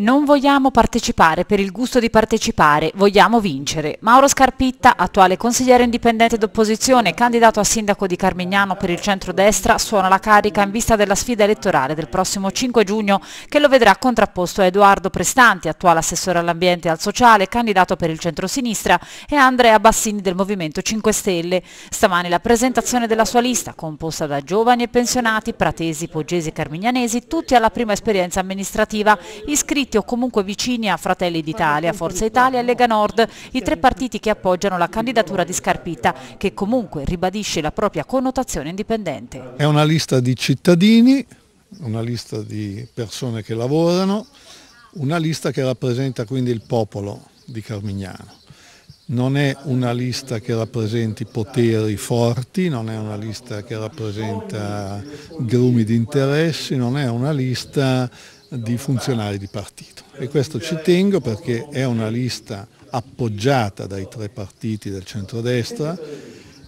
Non vogliamo partecipare per il gusto di partecipare, vogliamo vincere. Mauro Scarpitta, attuale consigliere indipendente d'opposizione, candidato a sindaco di Carmignano per il centrodestra, suona la carica in vista della sfida elettorale del prossimo 5 giugno che lo vedrà contrapposto a Edoardo Prestanti, attuale assessore all'ambiente e al sociale, candidato per il centrosinistra, e Andrea Bassini del Movimento 5 Stelle. Stamani la presentazione della sua lista, composta da giovani e pensionati, pratesi, poggesi e carmignanesi, tutti alla prima esperienza amministrativa, iscritti stretti o comunque vicini a Fratelli d'Italia, Forza Italia e Lega Nord, i tre partiti che appoggiano la candidatura di Scarpita, che comunque ribadisce la propria connotazione indipendente. È una lista di cittadini, una lista di persone che lavorano, una lista che rappresenta quindi il popolo di Carmignano. Non è una lista che rappresenti poteri forti, non è una lista che rappresenta grumi di interessi, non è una lista di funzionari di partito. E questo ci tengo perché è una lista appoggiata dai tre partiti del centrodestra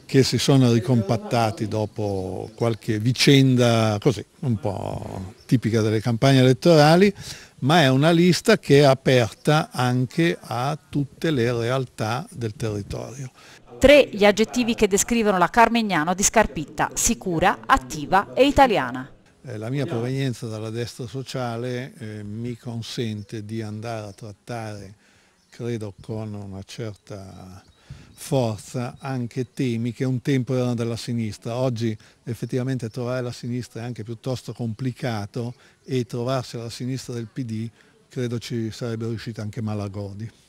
che si sono ricompattati dopo qualche vicenda così, un po' tipica delle campagne elettorali, ma è una lista che è aperta anche a tutte le realtà del territorio. Tre gli aggettivi che descrivono la Carmignano di Scarpitta, sicura, attiva e italiana. Eh, la mia provenienza dalla destra sociale eh, mi consente di andare a trattare, credo con una certa forza, anche temi che un tempo erano della sinistra. Oggi effettivamente trovare la sinistra è anche piuttosto complicato e trovarsi alla sinistra del PD credo ci sarebbe riuscito anche Malagodi.